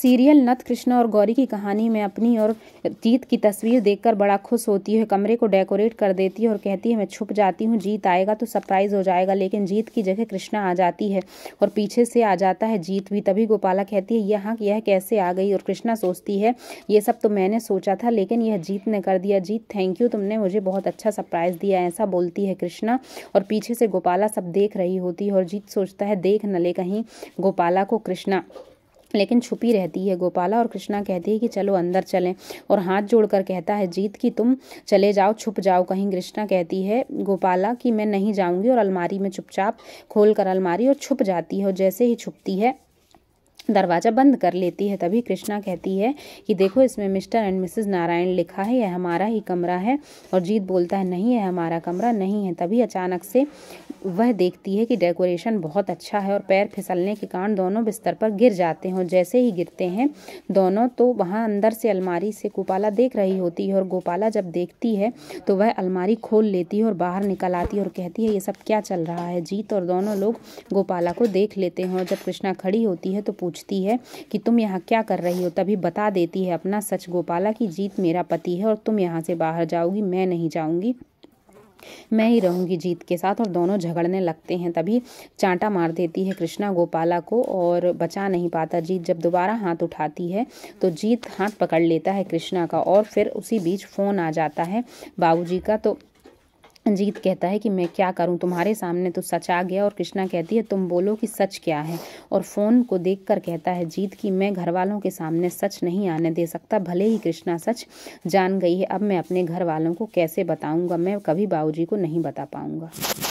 serial नथ कृष्णा और गौरी की कहानी में अपनी और जीत की तस्वीर देखकर बड़ा खुश होती है कमरे को डेकोरेट कर देती है और कहती है मैं छुप जाती हूँ जीत आएगा तो सरप्राइज हो जाएगा लेकिन जीत की जगह कृष्णा आ जाती है और पीछे से आ जाता है जीत भी तभी गोपाला कहती है यहाँ यह कैसे आ गई और कृष्णा सोचती है ये सब तो मैंने सोचा था लेकिन यह जीत ने कर दिया जीत थैंक यू तुमने मुझे बहुत अच्छा सरप्राइज दिया ऐसा बोलती है कृष्णा और पीछे से गोपाला सब देख रही होती है और जीत सोचता है देख न ले कहीं गोपाला को कृष्णा लेकिन छुपी रहती है गोपाला और कृष्णा कहती है कि चलो अंदर चलें और हाथ जोड़कर कहता है जीत कि तुम चले जाओ छुप जाओ कहीं कृष्णा कहती है गोपाला कि मैं नहीं जाऊंगी और अलमारी में चुपचाप खोल कर अलमारी और छुप जाती है और जैसे ही छुपती है दरवाज़ा बंद कर लेती है तभी कृष्णा कहती है कि देखो इसमें मिस्टर एंड मिसेस नारायण लिखा है यह हमारा ही कमरा है और जीत बोलता है नहीं यह हमारा कमरा नहीं है तभी अचानक से वह देखती है कि डेकोरेशन बहुत अच्छा है और पैर फिसलने के कारण दोनों बिस्तर पर गिर जाते हैं जैसे ही गिरते हैं दोनों तो वहाँ अंदर से अलमारी से गोपाला देख रही होती है और गोपाला जब देखती है तो वह अलमारी खोल लेती है और बाहर निकल आती है और कहती है ये सब क्या चल रहा है जीत और दोनों लोग गोपाला को देख लेते हैं और जब कृष्णा खड़ी होती है तो पूछ पूछती है कि तुम यहाँ क्या कर रही हो तभी बता देती है अपना सच गोपाला की जीत मेरा पति है और तुम यहाँ से बाहर जाओगी मैं नहीं जाऊँगी मैं ही रहूंगी जीत के साथ और दोनों झगड़ने लगते हैं तभी चांटा मार देती है कृष्णा गोपाला को और बचा नहीं पाता जीत जब दोबारा हाथ उठाती है तो जीत हाथ पकड़ लेता है कृष्णा का और फिर उसी बीच फ़ोन आ जाता है बाबूजी का तो जीत कहता है कि मैं क्या करूं तुम्हारे सामने तो सच आ गया और कृष्णा कहती है तुम बोलो कि सच क्या है और फ़ोन को देखकर कहता है जीत कि मैं घर वालों के सामने सच नहीं आने दे सकता भले ही कृष्णा सच जान गई है अब मैं अपने घर वालों को कैसे बताऊंगा मैं कभी बाबूजी को नहीं बता पाऊंगा